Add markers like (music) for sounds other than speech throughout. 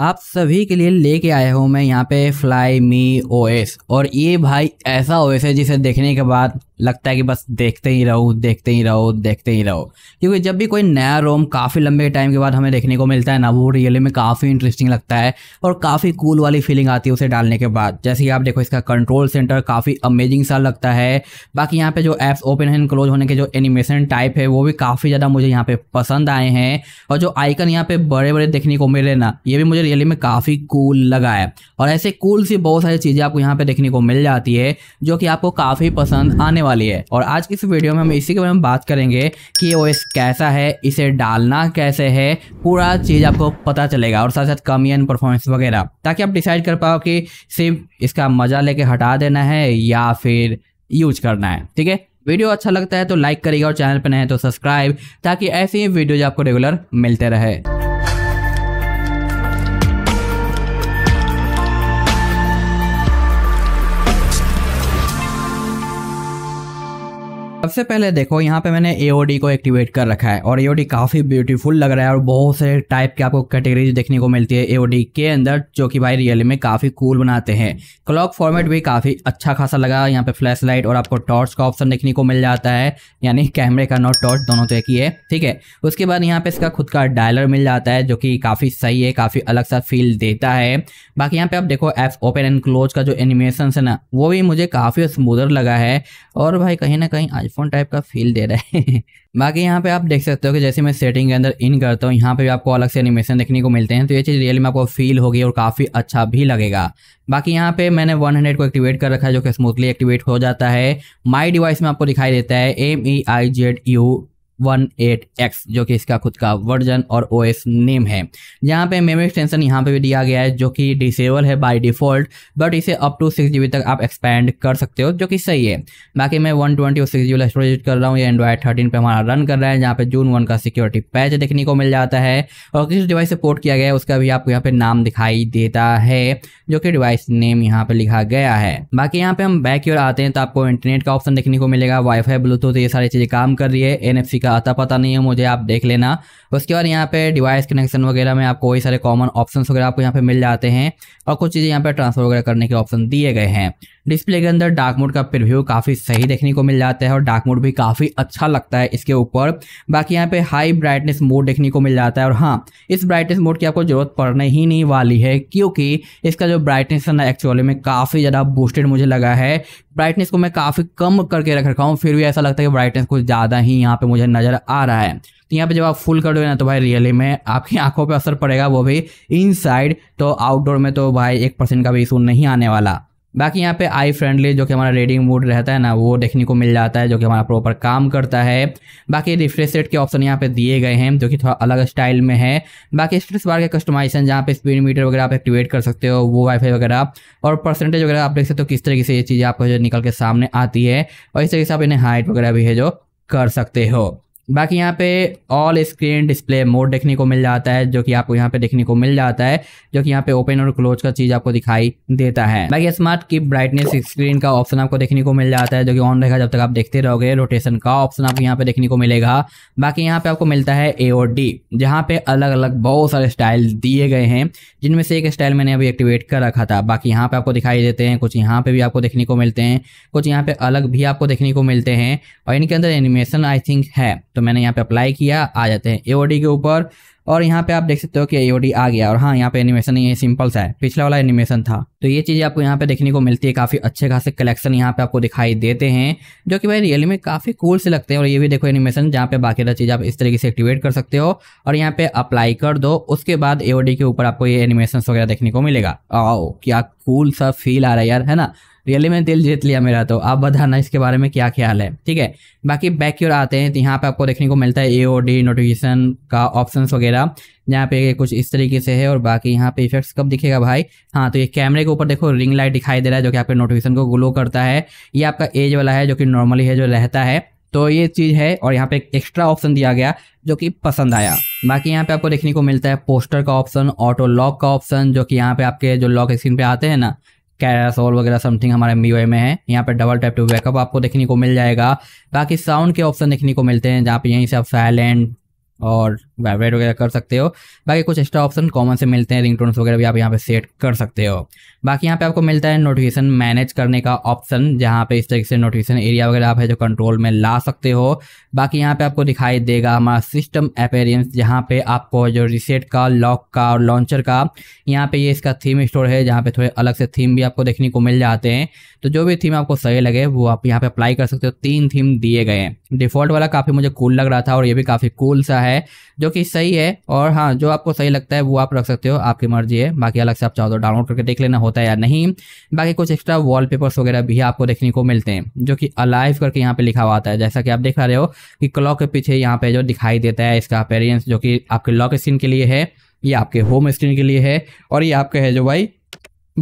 आप सभी के लिए लेके आया हूँ मैं यहाँ पे फ्लाई मी ओ और ये भाई ऐसा ओएस है जिसे देखने के बाद लगता है कि बस देखते ही रहो देखते ही रहो देखते ही रहो क्योंकि जब भी कोई नया रोम काफ़ी लंबे टाइम के बाद हमें देखने को मिलता है ना वो रियली में काफ़ी इंटरेस्टिंग लगता है और काफ़ी कूल वाली फीलिंग आती है उसे डालने के बाद जैसे कि आप देखो इसका कंट्रोल सेंटर काफ़ी अमेजिंग सा लगता है बाकी यहाँ पे जो ऐप्स ओपन एंड क्लोज होने के जो एनिमेशन टाइप है वो भी काफ़ी ज़्यादा मुझे यहाँ पे पसंद आए हैं और जो आइकन यहाँ पे बड़े बड़े देखने को मिले ना ये भी मुझे रियली में काफ़ी कूल लगा है और ऐसे कूल सी बहुत सारी चीज़ें आपको यहाँ पर देखने को मिल जाती है जो कि आपको काफ़ी पसंद आने होने वाली है और आज की इस वीडियो में हम इसी के बारे में बात करेंगे कि ओ एस कैसा है इसे डालना कैसे है पूरा चीज़ आपको पता चलेगा और साथ साथ कमी एंड परफॉर्मेंस वगैरह ताकि आप डिसाइड कर पाओ कि सिर्फ इसका मज़ा लेके हटा देना है या फिर यूज करना है ठीक है वीडियो अच्छा लगता है तो लाइक करिएगा और चैनल पर नए है तो सब्सक्राइब ताकि ऐसे ही वीडियोज आपको रेगुलर मिलते रहे सबसे पहले देखो यहाँ पे मैंने एओडी को एक्टिवेट कर रखा है और एओडी काफी ब्यूटीफुल लग रहा है और बहुत से टाइप के आपको कैटेगरीज देखने को मिलती है एओडी के अंदर जो कि भाई रियल में काफी कूल बनाते हैं क्लॉक फॉर्मेट भी काफी अच्छा खासा लगा यहाँ पे फ्लैश लाइट और आपको टॉर्च का ऑप्शन देखने को मिल जाता है यानी कैमरे का नॉट टॉर्च दोनों तरह तो की है ठीक है उसके बाद यहाँ पे इसका खुद का डायलर मिल जाता है जो कि काफी सही है काफी अलग सा फील देता है बाकी यहाँ पे आप देखो एफ ओपन एंड क्लोज का जो एनिमेशन है ना वो भी मुझे काफी स्मूदर लगा है और भाई कहीं ना कहीं आज हेडफोन टाइप का फील दे रहा है (laughs) बाकी यहाँ पे आप देख सकते हो कि जैसे मैं सेटिंग के अंदर इन करता हूँ यहाँ पे भी आपको अलग से एनिमेशन देखने को मिलते हैं तो ये चीज़ रियल में आपको फील होगी और काफ़ी अच्छा भी लगेगा बाकी यहाँ पे मैंने 100 को एक्टिवेट कर रखा है जो कि स्मूथली एक्टिवेट हो जाता है माई डिवाइस में आपको दिखाई देता है M E I Z U X जो कि इसका खुद का वर्जन और ओएस नेम है यहाँ पे मेमोरी एक्सटेंशन यहाँ पे भी दिया गया है जो कि डिसेबल है बाय डिफ़ॉल्ट बट इसे अप टू सिक्स जी तक आप एक्सपेंड कर सकते हो जो कि सही है बाकी मैं वन ट्वेंटी और सिक्स जी वाला स्टोरेज कर रहा हूँ ये एंड्रॉइड थर्टीन पर हमारा रन कर रहा है जहाँ पे जून वन का सिक्योरिटी पैच देखने को मिल जाता है और किस डिवाइस से पोर्ट किया गया है उसका भी आपको यहाँ पे नाम दिखाई देता है जो कि डिवाइस नेम यहाँ पे लिखा गया है बाकी यहाँ पे हम बैक की ओर आते हैं तो आपको इंटरनेट का ऑप्शन देखने को मिलेगा वाईफाई ब्लूटूथ ये सारी चीज़ें काम कर रही है एन का आता पता नहीं है मुझे आप देख लेना उसके बाद यहाँ पे डिवाइस कनेक्शन वगैरह में आपको वही सारे कॉमन ऑप्शन वगैरह आपको यहाँ पे मिल जाते हैं और कुछ चीज़ें यहाँ पे ट्रांसफर वगैरह करने के ऑप्शन दिए गए हैं डिस्प्ले के अंदर डार्क मोड का प्रिव्यू काफ़ी सही देखने को मिल जाता है और डार्क मोड भी काफ़ी अच्छा लगता है इसके ऊपर बाकी यहाँ पे हाई ब्राइटनेस मोड देखने को मिल जाता है और हाँ इस ब्राइटनेस मोड की आपको ज़रूरत पड़ने ही नहीं वाली है क्योंकि इसका जो ब्राइटनेस है ना एक्चुअली में काफ़ी ज़्यादा बूस्टेड मुझे लगा है ब्राइटनेस को मैं काफ़ी कम करके रख रखा हूँ फिर भी ऐसा लगता है कि ब्राइटनेस कुछ ज़्यादा ही यहाँ पे मुझे नज़र आ रहा है तो यहाँ पे जब आप फुल कर दोगे ना तो भाई रियली में आपकी (laughs) आंखों पे असर पड़ेगा वो भी इनसाइड तो आउटडोर में तो भाई एक परसेंट का भी इशू नहीं आने वाला बाकी यहाँ पे आई फ्रेंडली जो कि हमारा रेडिंग मूड रहता है ना वो देखने को मिल जाता है जो कि हमारा प्रॉपर काम करता है बाकी रिफ्रेश रेट के ऑप्शन यहाँ पे दिए गए हैं जो कि थोड़ा अलग स्टाइल में है बाकी स्ट्रेस बार के कस्टमाइजेशन जहाँ पे स्पीड मीटर वगैरह आप एक्टिवेट कर सकते हो वो वाईफाई वगैरह और परसेंटेज वगैरह आप देख सकते हो किस तरीके से ये चीज़ें आपको जो निकल के सामने आती है और इस तरीके से आप इन्हें हाइट वगैरह भी है जो कर सकते हो बाकी यहाँ पे ऑल स्क्रीन डिस्प्ले मोड देखने को मिल जाता है जो कि आपको यहाँ पे देखने को मिल जाता है जो कि यहाँ पे ओपन और क्लोज का चीज़ आपको दिखाई देता है बाकी स्मार्ट की ब्राइटनेस स्क्रीन का ऑप्शन आपको देखने को मिल जाता है जो कि ऑन रहेगा जब तक आप देखते रहोगे रोटेशन का ऑप्शन आपको यहाँ पे देखने को मिलेगा बाकी यहाँ पे आपको मिलता है ए और डी जहाँ पे अलग अलग बहुत सारे स्टाइल दिए गए हैं जिनमें से एक स्टाइल मैंने अभी एक्टिवेट कर रखा था बाकी यहाँ पे आपको दिखाई देते हैं कुछ यहाँ पे भी आपको देखने को मिलते हैं कुछ यहाँ पे अलग भी आपको देखने को मिलते हैं और इनके अंदर एनिमेशन आई थिंक है तो मैंने यहाँ पे अप्लाई किया आ जाते हैं एओडी के ऊपर और यहाँ पे आप देख सकते हो कि एओडी आ गया और हाँ यहाँ पे एनिमेशन ये सिंपल सा है पिछला वाला एनिमेशन था तो ये चीज़ें आपको यहाँ पे देखने को मिलती है काफ़ी अच्छे खासे कलेक्शन यहाँ पे आपको दिखाई देते हैं जो कि भाई रियल में काफ़ी कूल से लगते हैं और ये भी देखो एनिमेशन जहाँ पे बाकी चीज़ आप इस तरीके से एक्टिवेट कर सकते हो और यहाँ पे अप्लाई कर दो उसके बाद एओडी के ऊपर आपको ये एनिमेशन वगैरह देखने को मिलेगा आओ क्या कूल सा फील आ रहा है यार है ना रियली में दिल जीत लिया मेरा तो आप बताना इसके बारे में क्या ख्याल है ठीक है बाकी बैक की ओर आते हैं तो यहाँ पे आपको देखने को मिलता है ए ओ डी नोटिफिकेशन का ऑप्शन वगैरह यहाँ पे कुछ इस तरीके से है और बाकी यहाँ पे इफेक्ट्स कब दिखेगा भाई हाँ तो ये कैमरे के ऊपर देखो रिंग लाइट दिखाई दे रहा है जो कि आपके नोटिफिकेशन को ग्लो करता है ये आपका एज वाला है जो कि नॉर्मली है जो रहता है तो ये चीज़ है और यहाँ पे एक एक्स्ट्रा ऑप्शन दिया गया जो कि पसंद आया बाकी यहाँ पे आपको देखने को मिलता है पोस्टर का ऑप्शन ऑटो लॉक का ऑप्शन जो कि यहाँ पे आपके जो लॉक स्क्रीन पे आते हैं ना कैरासोल वगैरह समथिंग हमारे मी में है यहाँ पे डबल टैप टू बैकअप आपको देखने को मिल जाएगा बाकी साउंड के ऑप्शन देखने को मिलते हैं जहाँ पे यहीं से आप साइलेंट और वाइब्रेट वगैरह कर सकते हो बाकी कुछ एक्स्ट्रा ऑप्शन कॉमन से मिलते हैं रिंग टोन्स वगैरह भी आप यहाँ पे सेट कर सकते हो बाकी यहाँ पे आपको मिलता है नोटिफिकेशन मैनेज करने का ऑप्शन जहाँ पे इस तरीके से नोटिफिकेशन एरिया वगैरह आप है जो कंट्रोल में ला सकते हो बाकी यहाँ पे आपको दिखाई देगा हमारा सिस्टम अपेरियंस जहाँ पे आपको जो रिसेट का लॉक का और लॉन्चर का यहाँ पे ये इसका थीम स्टोर है जहाँ पे थोड़े अलग से थीम भी आपको देखने को मिल जाते हैं तो जो भी थीम आपको सही लगे वो आप यहाँ पे अप्लाई कर सकते हो तीन थीम दिए गए हैं डिफॉल्ट वाला काफ़ी मुझे कूल लग रहा था और ये भी काफ़ी कूल सा है जो कि सही है और हाँ जो आपको सही लगता है वो आप रख सकते हो आपकी मर्जी है बाकी अलग से आप चाहो तो डाउनलोड करके देख लेना होता है या नहीं बाकी कुछ एक्स्ट्रा वॉलपेपर्स वगैरह भी आपको देखने को मिलते हैं जो कि अलाइव करके यहाँ पे लिखा हुआ आता है जैसा कि आप देख रहे हो कि क्लॉक के पीछे यहाँ पे जो दिखाई देता है इसका अपेरियंस जो कि आपके लॉक स्क्रीन के लिए है ये आपके होम स्क्रीन के लिए है और ये आपका है जो भाई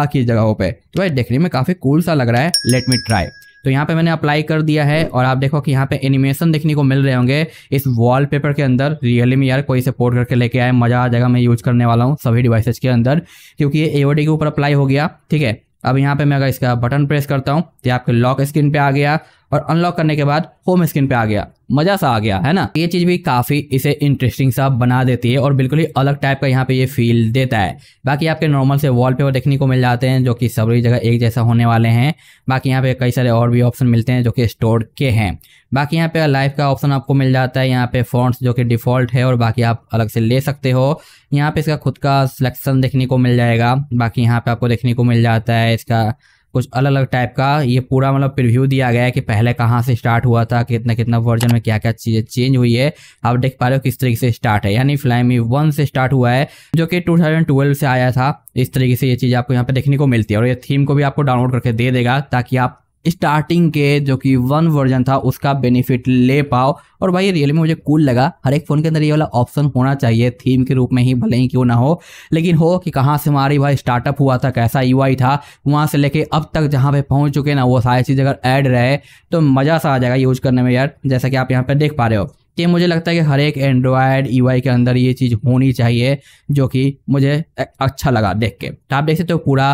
बाकी जगहों पे तो भाई देखने में काफ़ी कूल सा लग रहा है लेट मी ट्राई तो यहाँ पे मैंने अप्लाई कर दिया है और आप देखो कि यहाँ पे एनिमेशन देखने को मिल रहे होंगे इस वॉलपेपर के अंदर रियली में यार कोई सपोर्ट करके लेके आए मजा आ जाएगा मैं यूज करने वाला हूँ सभी डिवाइसेज के अंदर क्योंकि ये एओडी के ऊपर अप्लाई हो गया ठीक है अब यहाँ पे मैं अगर इसका बटन प्रेस करता हूँ तो आपके लॉक स्क्रीन पे आ गया और अनलॉक करने के बाद होम स्क्रीन पे आ गया मजा सा आ गया है ना ये चीज भी काफी इसे इंटरेस्टिंग सा बना देती है और बिल्कुल ही अलग टाइप का यहाँ पे ये फील देता है बाकी आपके नॉर्मल से वॉलपेपर देखने को मिल जाते हैं जो कि सभी जगह एक जैसा होने वाले हैं बाकी यहाँ पे कई सारे और भी ऑप्शन मिलते हैं जो कि स्टोर के हैं बाकी यहाँ पे लाइफ का ऑप्शन आपको मिल जाता है यहाँ पे फॉन्ट्स जो कि डिफॉल्ट है और बाकी आप अलग से ले सकते हो यहाँ पे इसका खुद का सिलेक्शन देखने को मिल जाएगा बाकी यहाँ पे आपको देखने को मिल जाता है इसका कुछ अलग अलग टाइप का ये पूरा मतलब प्रिव्यू दिया गया है कि पहले कहाँ से स्टार्ट हुआ था कितना कितना वर्जन में क्या क्या चीज़ें चेंज हुई है आप देख पा रहे हो किस तरीके से स्टार्ट है यानी फ्लाइमी वन से स्टार्ट हुआ है जो कि 2012 से आया था इस तरीके से ये चीज़ आपको यहाँ पे देखने को मिलती है और ये थीम को भी आपको डाउनलोड करके दे देगा ताकि आप स्टार्टिंग के जो कि वन वर्जन था उसका बेनिफिट ले पाओ और भाई रियल में मुझे कूल लगा हर एक फ़ोन के अंदर ये वाला ऑप्शन होना चाहिए थीम के रूप में ही भले ही क्यों ना हो लेकिन हो कि कहाँ से हमारी भाई स्टार्टअप हुआ था कैसा यू था वहाँ से लेके अब तक जहाँ पे पहुँच चुके ना वो सारी चीज़ अगर ऐड रहे तो मज़ा सा आ जाएगा यूज करने में यार जैसा कि आप यहाँ पर देख पा रहे हो कि मुझे लगता है कि हर एक एंड्रॉयड ई e के अंदर ये चीज़ होनी चाहिए जो कि मुझे अच्छा लगा देख के तो आप देख सकते हो तो पूरा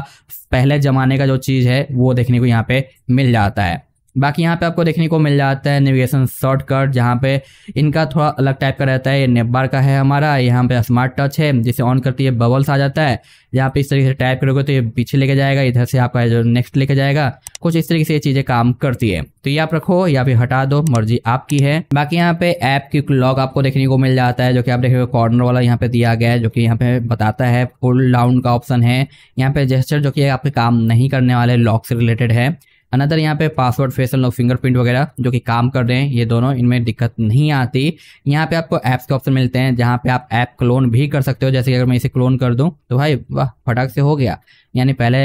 पहले ज़माने का जो चीज़ है वो देखने को यहाँ पे मिल जाता है बाकी यहाँ पे आपको देखने को मिल जाता है नेविगेशन शॉर्टकट जहाँ पे इनका थोड़ा अलग टाइप का रहता है ये नेबार का है हमारा यहाँ पे स्मार्ट टच है जिसे ऑन करते ये बबल्स आ जाता है यहाँ पे इस तरीके से टाइप करोगे तो ये पीछे लेके जाएगा इधर से आपका जो नेक्स्ट लेके जाएगा कुछ इस तरीके से ये चीज़ें काम करती है तो ये आप रखो या फिर हटा दो मर्जी आपकी है बाकी यहाँ पे ऐप की लॉक आपको देखने को मिल जाता है जो कि आप देखोगे कॉर्नर वाला यहाँ पे दिया गया है जो कि यहाँ पे बताता है फुल डाउन का ऑप्शन है यहाँ पे जेस्टर जो कि आपके काम नहीं करने वाले लॉक से रिलेटेड है अनदर यहाँ पे पासवर्ड फेसल और फिंगरप्रिंट वगैरह जो कि काम कर रहे हैं ये दोनों इनमें दिक्कत नहीं आती यहाँ पे आपको ऐप्स के ऑप्शन मिलते हैं जहाँ पे आप ऐप क्लोन भी कर सकते हो जैसे कि अगर मैं इसे क्लोन कर दूँ तो भाई वाह फटाक से हो गया यानी पहले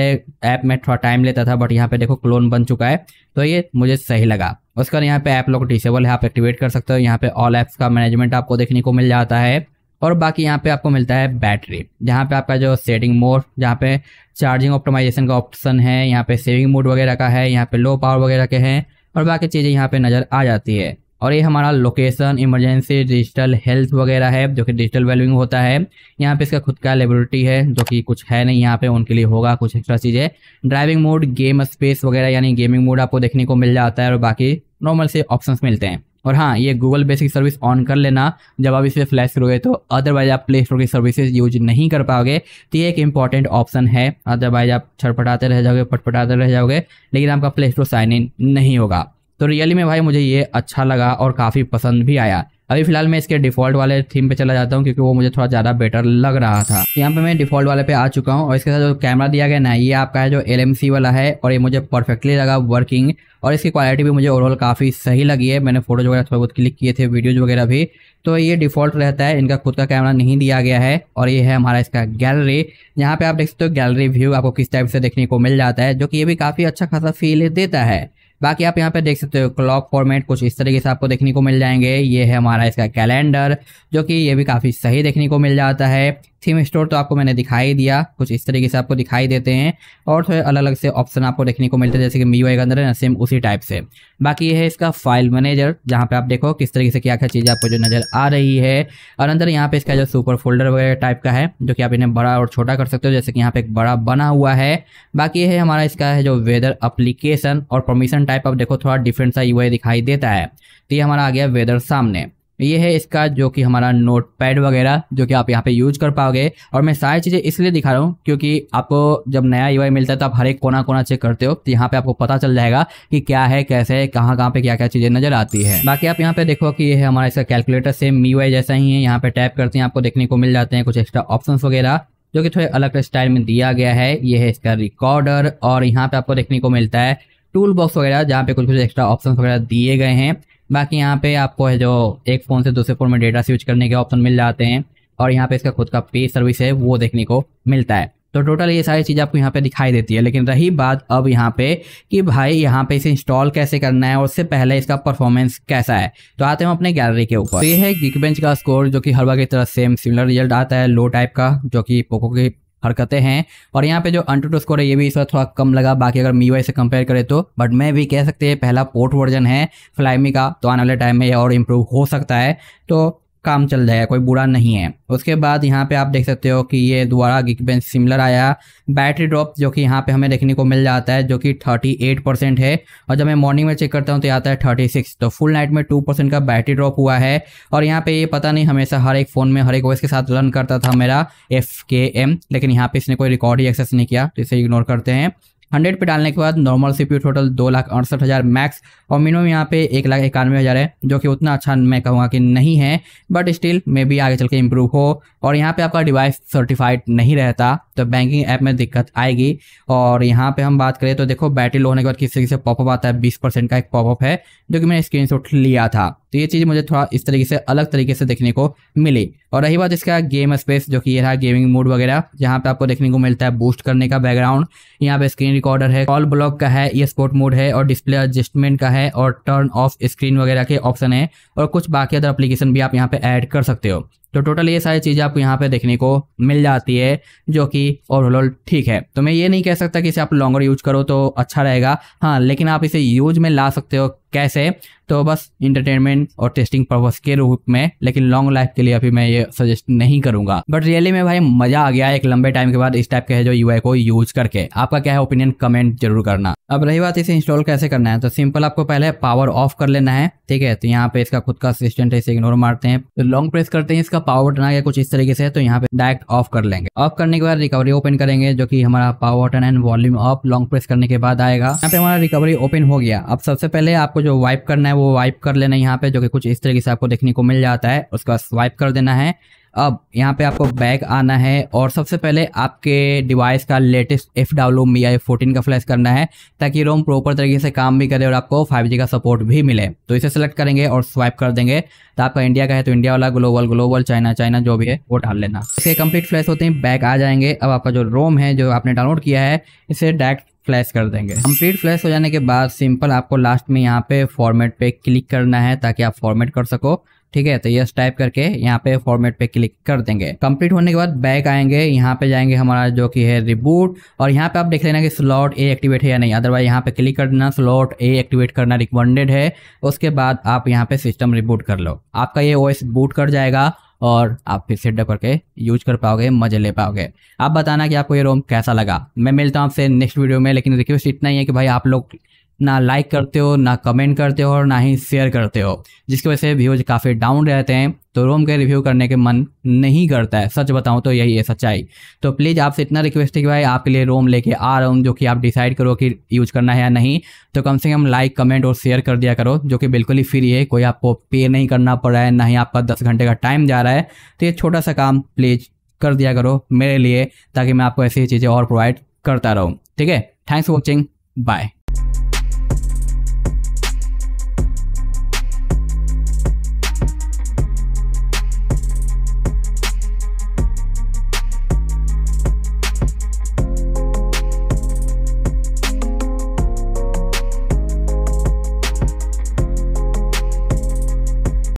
ऐप में थोड़ा टाइम लेता था बट यहाँ पे देखो क्लोन बन चुका है तो ये मुझे सही लगा उसके बाद यहाँ पे ऐप लोग डिसेबल है आप एक्टिवेट कर सकते हो यहाँ पे ऑल ऐप्स का मैनेजमेंट आपको देखने को मिल जाता है और बाकी यहाँ पे आपको मिलता है बैटरी जहाँ पे आपका जो सेटिंग मोड जहाँ पे चार्जिंग ऑप्टोमाइजेशन का ऑप्शन है यहाँ पे सेविंग मोड वगैरह का है यहाँ पे लो पावर वगैरह के हैं और बाकी चीज़ें यहाँ पे नज़र आ जाती है और ये हमारा लोकेशन इमरजेंसी डिजिटल हेल्थ वगैरह है जो कि डिजिटल वेलविंग होता है यहाँ पे इसका खुद का लेबोरेटरी है जो कि कुछ है नहीं यहाँ पे उनके लिए होगा कुछ एक्स्ट्रा चीज़ें ड्राइविंग मोड गेम स्पेस वगैरह यानी गेमिंग मोड आपको देखने को मिल जाता है और बाकी नॉर्मल से ऑप्शंस मिलते हैं और हाँ ये गूगल बेसिक सर्विस ऑन कर लेना जब आप इसे फ्लैश करोगे तो अदरवाइज आप प्ले स्टोर की सर्विसेज यूज नहीं कर पाओगे तो ये एक इंपॉर्टेंट ऑप्शन है अदरवाइज आप छटपटाते रह जाओगे पटपटाते रह जाओगे लेकिन आपका प्ले स्टोर साइन इन नहीं होगा तो रियली में भाई मुझे ये अच्छा लगा और काफ़ी पसंद भी आया अभी फिलहाल मैं इसके डिफॉल्ट वाले थीम पे चला जाता हूँ क्योंकि वो मुझे थोड़ा ज़्यादा बेटर लग रहा था यहाँ पे मैं डिफॉल्ट वाले पे आ चुका हूँ और इसके साथ जो कैमरा दिया गया ना ये आपका है जो एल वाला है और ये मुझे परफेक्टली लगा वर्किंग और इसकी क्वालिटी भी मुझे ओवरऑल काफ़ी सही लगी है मैंने फोटोज वगैरह थोड़े बहुत क्लिक किए थे वीडियोज वगैरह भी तो ये डिफ़ॉल्ट रहता है इनका खुद का कैमरा नहीं दिया गया है और ये है हमारा इसका गैलरी यहाँ पे आप देख सकते हो गैलरी व्यू आपको किस टाइप से देखने को मिल जाता है जो कि ये भी काफ़ी अच्छा खासा फील देता है बाकी आप यहाँ पे देख सकते हो क्लॉक फॉर्मेट कुछ इस तरीके से आपको देखने को मिल जाएंगे ये है हमारा इसका कैलेंडर जो कि ये भी काफ़ी सही देखने को मिल जाता है थीम स्टोर तो आपको मैंने दिखाई दिया कुछ इस तरीके से आपको दिखाई देते हैं और थोड़े अलग अलग से ऑप्शन आपको देखने को मिलते हैं जैसे कि मी के अंदर है ना सेम उसी टाइप से बाकी ये है इसका फाइल मैनेजर जहाँ पे आप देखो किस तरीके से क्या क्या चीज़ आपको जो नज़र आ रही है और अंदर यहाँ पे इसका जो सुपर फोल्डर वगैरह टाइप का है जो कि आप इन्हें बड़ा और छोटा कर सकते हो जैसे कि यहाँ पे एक बड़ा बना हुआ है बाकी ये है हमारा इसका है जो वेदर अप्लीकेशन और परमिशन टाइप आप देखो थोड़ा डिफरेंट सा यू दिखाई देता है तो ये हमारा आ गया वेदर सामने ये है इसका जो कि हमारा नोट पैड वगैरह जो कि आप यहाँ पे यूज कर पाओगे और मैं सारी चीज़ें इसलिए दिखा रहा हूँ क्योंकि आपको जब नया यू मिलता है तो आप हर एक कोना कोना चेक करते हो तो यहाँ पे आपको पता चल जाएगा कि क्या है कैसे है कहाँ कहाँ पे क्या क्या चीज़ें नजर आती है बाकी आप यहाँ पे देखो कि ये है हमारा इसका कैलकुलेटर सेम मी जैसा ही है यहाँ पे टैप करते हैं आपको देखने को मिल जाते हैं कुछ एक्स्ट्रा ऑप्शन वगैरह जो कि थोड़े अलग स्टाइल में दिया गया है ये है इसका रिकॉर्डर और यहाँ पे आपको देखने को मिलता है टूल बॉक्स वगैरह जहाँ पे कुछ कुछ एक्स्ट्रा ऑप्शन वगैरह दिए गए हैं बाकी यहाँ पे आपको है जो एक फ़ोन से दूसरे फ़ोन में डेटा स्विच करने के ऑप्शन मिल जाते हैं और यहाँ पे इसका खुद का पे सर्विस है वो देखने को मिलता है तो टोटल ये सारी चीज़ आपको यहाँ पे दिखाई देती है लेकिन रही बात अब यहाँ पे कि भाई यहाँ पे इसे इंस्टॉल कैसे करना है और उससे पहले इसका परफॉर्मेंस कैसा है तो आते हैं अपने गैलरी के ऊपर तो ये है गिक बेंच का स्कोर जो कि हर बार की तरह सेम सिमिलर रिजल्ट आता है लो टाइप का जो कि पोको के हरकतें हैं और यहाँ पे जो अंटू टू स्कोर है ये भी इस वक्त थोड़ा कम लगा बाकी अगर मी से कंपेयर करें तो बट मैं भी कह सकते हैं पहला पोर्ट वर्जन है फ्लाइमी का तो आने वाले टाइम में ये और इम्प्रूव हो सकता है तो काम चल जाएगा कोई बुरा नहीं है उसके बाद यहाँ पे आप देख सकते हो कि ये दोबारा गिक बेंच सिमिलर आया बैटरी ड्रॉप जो कि यहाँ पे हमें देखने को मिल जाता है जो कि 38 परसेंट है और जब मैं मॉर्निंग में चेक करता हूँ तो आता है 36 तो फुल नाइट में 2 परसेंट का बैटरी ड्रॉप हुआ है और यहाँ पे ये पता नहीं हमेशा हर एक फ़ोन में हर एक वॉइस के साथ रन करता था मेरा एफ लेकिन यहाँ पर इसने कोई रिकॉर्ड ही एक्सेस नहीं किया तो इसे इग्नोर करते हैं हंड्रेड पे डालने के बाद नॉर्मल सीपीयू टोटल दो लाख अड़सठ हज़ार मैक्स और मिनिमम यहाँ पे एक लाख इक्यानवे हज़ार है जो कि उतना अच्छा मैं कहूँगा कि नहीं है बट स्टिल मे भी आगे चल के इम्प्रूव हो और यहाँ पे आपका डिवाइस सर्टिफाइड नहीं रहता तो बैंकिंग ऐप में दिक्कत आएगी और यहाँ पे हम बात करें तो देखो बैटरी लो होने के बाद किसी से पॉपअप आता है बीस परसेंट का एक पॉपअप है जो कि मैंने स्क्रीन लिया था तो ये चीज़ मुझे थोड़ा इस तरीके से अलग तरीके से देखने को मिली और रही बात इसका गेम स्पेस जो कि ये रहा गेमिंग मोड वगैरह जहाँ पे आपको देखने को मिलता है बूस्ट करने का बैकग्राउंड यहाँ पे स्क्रीन रिकॉर्डर है कॉल ब्लॉक का है ये स्पोर्ट मोड है और डिस्प्ले एडजस्टमेंट का है और टर्न ऑफ स्क्रीन वगैरह के ऑप्शन है और कुछ बाकी अदर अप्लीकेशन भी आप यहाँ पे ऐड कर सकते हो तो टोटल ये सारी चीज़ें आपको यहाँ पे देखने को मिल जाती है जो कि ओवरऑल ठीक है तो मैं ये नहीं कह सकता कि इसे आप लॉन्गर यूज करो तो अच्छा रहेगा हाँ लेकिन आप इसे यूज में ला सकते हो कैसे तो बस इंटरटेनमेंट और टेस्टिंग पर्पज के रूप में लेकिन लॉन्ग लाइफ के लिए अभी मैं ये सजेस्ट नहीं करूंगा बट रियली में भाई मजा आ गया एक लंबे टाइम के बाद इस टाइप के है जो यूआई को यूज करके आपका क्या है ओपिनियन कमेंट जरूर करना अब रही बात इसे इंस्टॉल कैसे करना है तो सिंपल आपको पहले पावर ऑफ कर लेना है ठीक है तो यहाँ पे इसका खुद का असिस्टेंट है इसे इग्नोर मारते हैं तो लॉन्ग प्रेस करते हैं इसका पावर बटन आ गया कुछ इस तरीके से तो यहाँ पे डायरेक्ट ऑफ कर लेंगे ऑफ करने के बाद रिकवरी ओपन करेंगे जो कि हमारा power button and volume off long press करने के बाद आएगा यहाँ पे हमारा रिकवरी ओपन हो गया अब सबसे पहले आपको जो वाइप करना है वो वाइप कर लेना है यहाँ पे जो कि कुछ इस तरीके से आपको देखने को मिल जाता है उसका स्वाइप कर देना है अब यहाँ पे आपको बैक आना है और सबसे पहले आपके डिवाइस का latest F W Mi I fourteen का फ्लैश करना है ताकि रोम प्रॉपर तरीके से काम भी करे और आपको फाइव जी का सपोर्ट भी मिले तो इसे सेलेक्ट करेंगे और स्वाइप कर देंगे तो आपका इंडिया का है तो इंडिया वाला ग्लोबल ग्लोबल चाइना चाइना जो भी है वो डाल लेना इसे कम्प्लीट फ्लैश होते हैं बैक आ जाएंगे अब आपका जो रोम है जो आपने डाउनलोड किया है इसे डायरेक्ट फ्लैश कर देंगे कम्प्लीट फ्लैश हो जाने के बाद सिंपल आपको लास्ट में यहाँ पे फॉर्मेट पे क्लिक करना है ताकि आप फॉर्मेट कर सको ठीक है तो यस टाइप करके यहाँ पे फॉर्मेट पे क्लिक कर देंगे कंप्लीट होने के बाद बैक आएंगे यहाँ पे जाएंगे हमारा जो कि है रिबूट और यहाँ पे आप देख लेना कि स्लॉट ए एक्टिवेट है या नहीं अदरवाइज यहाँ पे क्लिक कर देना स्लॉट ए एक्टिवेट करना रिकमेंडेड है उसके बाद आप यहाँ पे सिस्टम रिबूट कर लो आपका ये ओएस बूट कर जाएगा और आप फिर से डब करके यूज कर पाओगे मजे ले पाओगे आप बताना कि आपको ये रोम कैसा लगा मैं मिलता हूँ आपसे नेक्स्ट वीडियो में लेकिन रिक्वेस्ट इतना ही है कि भाई आप लोग ना लाइक करते हो ना कमेंट करते हो और ना ही शेयर करते हो जिसकी वजह से व्यूज काफ़ी डाउन रहते हैं तो रोम के रिव्यू करने के मन नहीं करता है सच बताऊं तो यही है सच्चाई तो प्लीज़ आपसे इतना रिक्वेस्ट है कि भाई आपके लिए रोम लेके आ रहा हूँ जो कि आप डिसाइड करो कि यूज करना है या नहीं तो कम से कम लाइक कमेंट और शेयर कर दिया करो जो कि बिल्कुल ही फ्री है कोई आपको पे नहीं करना पड़ रहा है ना ही आपका दस घंटे का टाइम जा रहा है तो ये छोटा सा काम प्लीज़ कर दिया करो मेरे लिए ताकि मैं आपको ऐसी चीज़ें और प्रोवाइड करता रहूँ ठीक है थैंक्स फॉर वॉचिंग बाय